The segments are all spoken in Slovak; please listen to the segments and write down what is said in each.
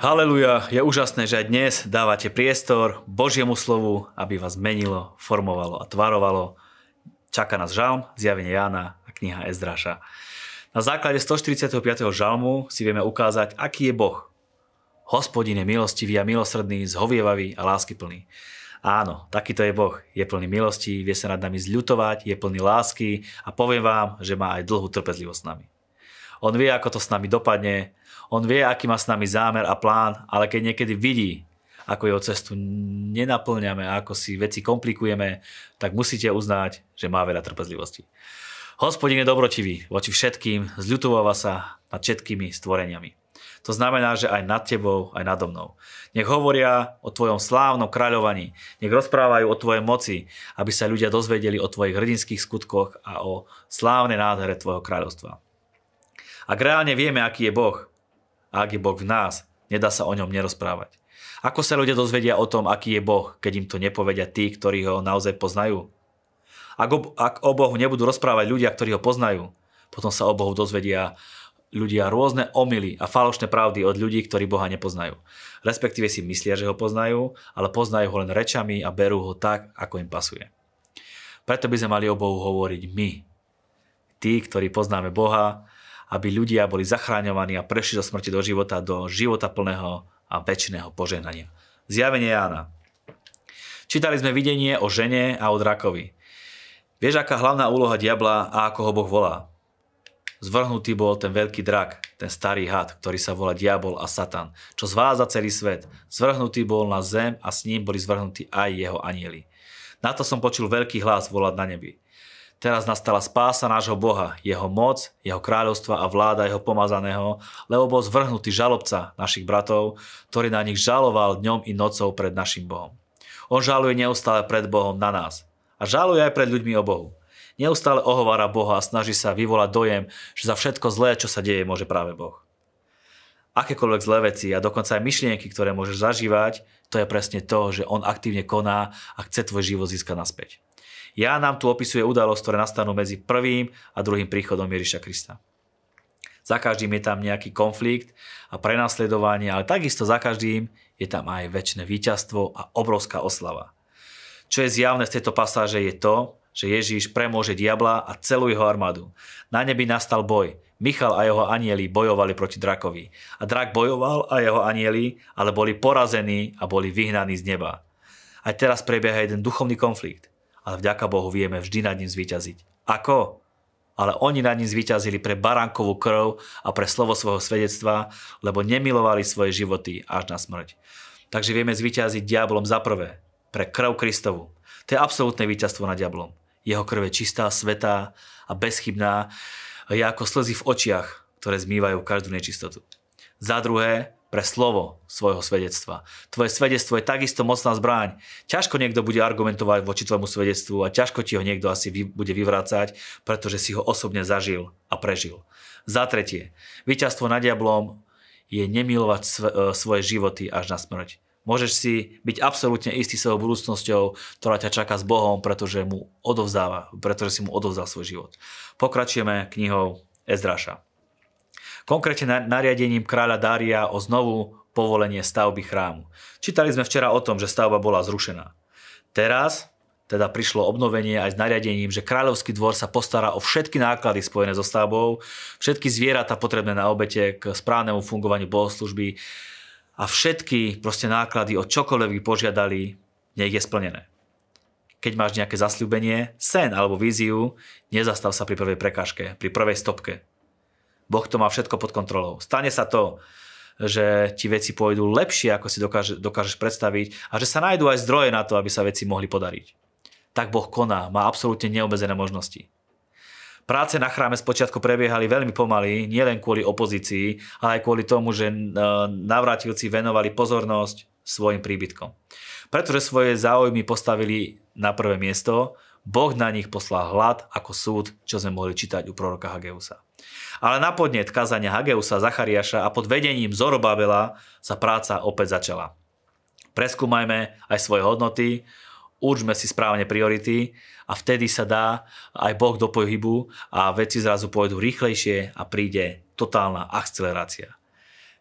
Haleluja, je úžasné, že aj dnes dávate priestor Božiemu slovu, aby vás menilo, formovalo a tvarovalo. Čaká nás žalm, zjavenie Jána a kniha Ezdraša. Na základe 145. žalmu si vieme ukázať, aký je Boh. Hospodin je milostivý a milosrdný, zhovievavý a láskyplný. Áno, takýto je Boh. Je plný milosti, vie sa nad nami zľutovať, je plný lásky a poviem vám, že má aj dlhú trpezlivosť s nami. On vie, ako to s nami dopadne, on vie, aký má s nami zámer a plán, ale keď niekedy vidí, ako jeho cestu nenaplňame, ako si veci komplikujeme, tak musíte uznať, že má veľa trpezlivosti. Hospodin je dobrotivý voči všetkým, zľutováva sa nad všetkými stvoreniami. To znamená, že aj nad tebou, aj nado mnou. Nech hovoria o tvojom slávnom kráľovaní, nech rozprávajú o tvojej moci, aby sa ľudia dozvedeli o tvojich hrdinských skutkoch a o slávnej nádhere tvojho kráľovstva. Ak reálne vieme, aký je Boh, a ak je Boh v nás, nedá sa o ňom nerozprávať. Ako sa ľudia dozvedia o tom, aký je Boh, keď im to nepovedia tí, ktorí ho naozaj poznajú? Ak o, ak o Bohu nebudú rozprávať ľudia, ktorí ho poznajú, potom sa o Bohu dozvedia ľudia rôzne omily a falošné pravdy od ľudí, ktorí Boha nepoznajú. Respektíve si myslia, že ho poznajú, ale poznajú ho len rečami a berú ho tak, ako im pasuje. Preto by sme mali o Bohu hovoriť my, tí, ktorí poznáme Boha aby ľudia boli zachráňovaní a prešli zo smrti do života, do života plného a väčšného požehnania. Zjavenie Jána. Čítali sme videnie o žene a o drakovi. Vieš, aká hlavná úloha diabla a ako ho Boh volá? Zvrhnutý bol ten veľký drak, ten starý had, ktorý sa volá diabol a satan, čo zváza celý svet. Zvrhnutý bol na zem a s ním boli zvrhnutí aj jeho anieli. Na to som počul veľký hlas volať na nebi. Teraz nastala spása nášho Boha, jeho moc, jeho kráľovstva a vláda jeho pomazaného, lebo bol zvrhnutý žalobca našich bratov, ktorý na nich žaloval dňom i nocou pred našim Bohom. On žaluje neustále pred Bohom na nás a žaluje aj pred ľuďmi o Bohu. Neustále ohovára Boha a snaží sa vyvolať dojem, že za všetko zlé, čo sa deje, môže práve Boh. Akékoľvek zlé veci a dokonca aj myšlienky, ktoré môžeš zažívať, to je presne to, že on aktívne koná a chce tvoj život získať naspäť. Ja nám tu opisuje udalosť, ktoré nastanú medzi prvým a druhým príchodom Ježiša Krista. Za každým je tam nejaký konflikt a prenasledovanie, ale takisto za každým je tam aj väčšie víťazstvo a obrovská oslava. Čo je zjavné z tejto pasáže je to, že Ježíš premôže diabla a celú jeho armádu. Na nebi nastal boj. Michal a jeho anieli bojovali proti drakovi. A drak bojoval a jeho anieli, ale boli porazení a boli vyhnaní z neba. A teraz prebieha jeden duchovný konflikt ale vďaka Bohu vieme vždy nad ním zvíťaziť. Ako? Ale oni nad ním zvíťazili pre barankovú krv a pre slovo svojho svedectva, lebo nemilovali svoje životy až na smrť. Takže vieme zvíťaziť diablom za prvé, pre krv Kristovu. To je absolútne víťazstvo nad diablom. Jeho krv je čistá, svetá a bezchybná, je ako slzy v očiach, ktoré zmývajú každú nečistotu. Za druhé, pre slovo svojho svedectva. Tvoje svedectvo je takisto mocná zbraň. Ťažko niekto bude argumentovať voči tvojmu svedectvu a ťažko ti ho niekto asi vy, bude vyvrácať, pretože si ho osobne zažil a prežil. Za tretie, víťazstvo nad diablom je nemilovať sv- e, svoje životy až na smrť. Môžeš si byť absolútne istý svojou budúcnosťou, ktorá ťa čaká s Bohom, pretože, mu odovzdáva, pretože si mu odovzdal svoj život. Pokračujeme knihou Ezraša konkrétne nariadením kráľa Dária o znovu povolenie stavby chrámu. Čítali sme včera o tom, že stavba bola zrušená. Teraz teda prišlo obnovenie aj s nariadením, že kráľovský dvor sa postará o všetky náklady spojené so stavbou, všetky zvieratá potrebné na obete k správnemu fungovaniu bohoslužby a všetky proste náklady o čokoľvek požiadali, nech je splnené. Keď máš nejaké zasľúbenie, sen alebo víziu, nezastav sa pri prvej prekážke, pri prvej stopke. Boh to má všetko pod kontrolou. Stane sa to, že ti veci pôjdu lepšie, ako si dokáže, dokážeš predstaviť a že sa nájdú aj zdroje na to, aby sa veci mohli podariť. Tak Boh koná, má absolútne neobezené možnosti. Práce na chráme spočiatku prebiehali veľmi pomaly, nielen kvôli opozícii, ale aj kvôli tomu, že e, navrátilci venovali pozornosť svojim príbytkom. Pretože svoje záujmy postavili na prvé miesto, Boh na nich poslal hlad ako súd, čo sme mohli čítať u proroka Hageusa. Ale na podnet kazania Hageusa Zachariaša a pod vedením Zorobabela sa práca opäť začala. Preskúmajme aj svoje hodnoty, určme si správne priority a vtedy sa dá aj Boh do pohybu a veci zrazu pôjdu rýchlejšie a príde totálna akcelerácia.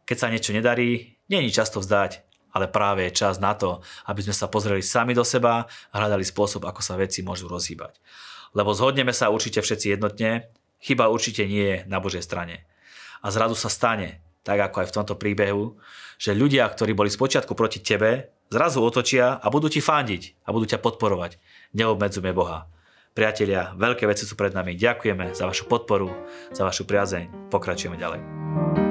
Keď sa niečo nedarí, není často vzdať, ale práve je čas na to, aby sme sa pozreli sami do seba a hľadali spôsob, ako sa veci môžu rozhýbať. Lebo zhodneme sa určite všetci jednotne, Chyba určite nie je na Božej strane. A zrazu sa stane, tak ako aj v tomto príbehu, že ľudia, ktorí boli spočiatku proti tebe, zrazu otočia a budú ti fandiť a budú ťa podporovať. Neobmedzujme Boha. Priatelia, veľké veci sú pred nami. Ďakujeme za vašu podporu, za vašu priazeň. Pokračujeme ďalej.